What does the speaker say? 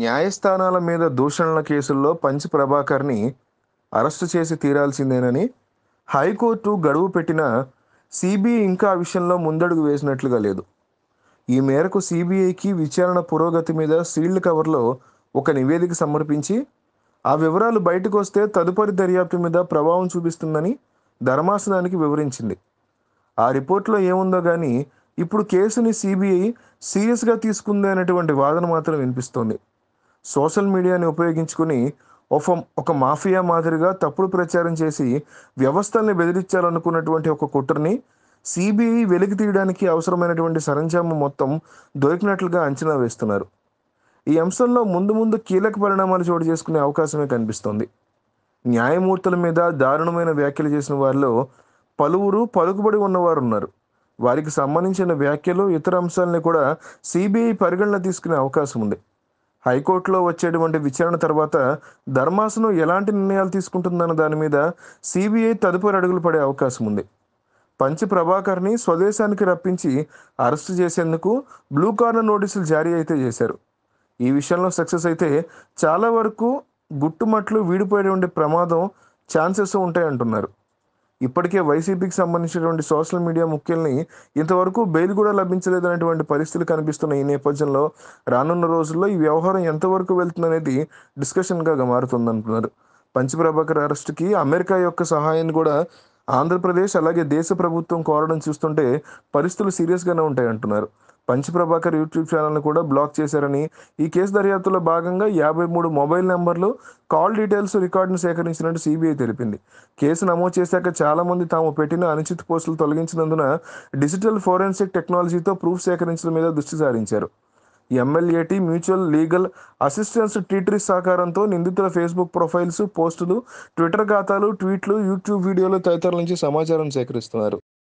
న్యాయస్థానాల మీద దూషణల కేసుల్లో పంచి ప్రభాకర్ని అరెస్టు చేసి తీరాల్సిందేనని హైకోర్టు గడువు పెట్టిన సిబిఐ ఇంకా ఆ విషయంలో ముందడుగు వేసినట్లుగా లేదు ఈ మేరకు సిబిఐకి విచారణ పురోగతి మీద సీల్డ్ కవర్లో ఒక నివేదిక సమర్పించి ఆ వివరాలు బయటకు వస్తే తదుపరి దర్యాప్తు మీద ప్రభావం చూపిస్తుందని ధర్మాసనానికి వివరించింది ఆ రిపోర్ట్లో ఏముందో కానీ ఇప్పుడు కేసుని సిబిఐ సీరియస్గా తీసుకుంది అనేటువంటి వాదన మాత్రం వినిపిస్తోంది సోషల్ మీడియాని ఉపయోగించుకుని ఒక ఒక మాఫియా మాదిరిగా తప్పుడు ప్రచారం చేసి వ్యవస్థల్ని బెదిరించాలనుకున్నటువంటి ఒక కుట్రని సిబిఐ వెలికి తీయడానికి అవసరమైనటువంటి సరంజామం మొత్తం దొరికినట్లుగా అంచనా వేస్తున్నారు ఈ అంశంలో ముందు ముందు కీలక పరిణామాలు చోటు చేసుకునే అవకాశమే కనిపిస్తోంది న్యాయమూర్తుల మీద దారుణమైన వ్యాఖ్యలు చేసిన వారిలో పలువురు పలుకుబడి ఉన్నవారు ఉన్నారు వారికి సంబంధించిన వ్యాఖ్యలు ఇతర అంశాలని కూడా సిబిఐ పరిగణన తీసుకునే అవకాశం ఉంది హైకోర్టులో వచ్చేటువంటి విచారణ తర్వాత ధర్మాసనం ఎలాంటి నిర్ణయాలు తీసుకుంటుందన్న దాని మీద సిబిఐ తదుపరి అడుగులు పడే అవకాశం ఉంది పంచ ప్రభాకర్ని స్వదేశానికి రప్పించి అరెస్టు చేసేందుకు బ్లూ కార్నర్ నోటీసులు జారీ అయితే చేశారు ఈ విషయంలో సక్సెస్ అయితే చాలా వరకు గుట్టుమట్లు ఉండే ప్రమాదం ఛాన్సెస్ ఉంటాయంటున్నారు ఇప్పటికే వైసీపీకి సంబంధించినటువంటి సోషల్ మీడియా ముఖ్యుల్ని ఇంతవరకు బెయిల్ కూడా లభించలేదనేటువంటి పరిస్థితులు కనిపిస్తున్న ఈ నేపథ్యంలో రానున్న రోజుల్లో ఈ వ్యవహారం ఎంతవరకు వెళ్తుందనేది డిస్కషన్గా మారుతుందంటున్నారు పంచప్రభాకర్ అరెస్టుకి అమెరికా యొక్క సహాయాన్ని కూడా ఆంధ్రప్రదేశ్ అలాగే దేశ ప్రభుత్వం కోరడం చూస్తుంటే పరిస్థితులు సీరియస్గానే ఉంటాయంటున్నారు ప్రభాకర్ యూట్యూబ్ ఛానల్ను కూడా బ్లాక్ చేశారని ఈ కేసు దర్యాప్తులో భాగంగా యాభై మూడు మొబైల్ నెంబర్లు కాల్ డీటెయిల్స్ రికార్డును సేకరించినట్టు సిబిఐ తెలిపింది కేసు నమోదు చేశాక చాలామంది తాము పెట్టిన అనుచిత పోస్టులు తొలగించినందున డిజిటల్ ఫోరెన్సిక్ టెక్నాలజీతో ప్రూఫ్ సేకరించడం మీద దృష్టి సారించారు MLAT mutual legal assistance treaty సహకారంతో నిందితుల ఫేస్బుక్ ప్రొఫైల్స్ పోస్టులు ట్విట్టర్ ఖాతాలు ట్వీట్లు యూట్యూబ్ వీడియోలు తదితరుల నుంచి సమాచారం సేకరిస్తున్నారు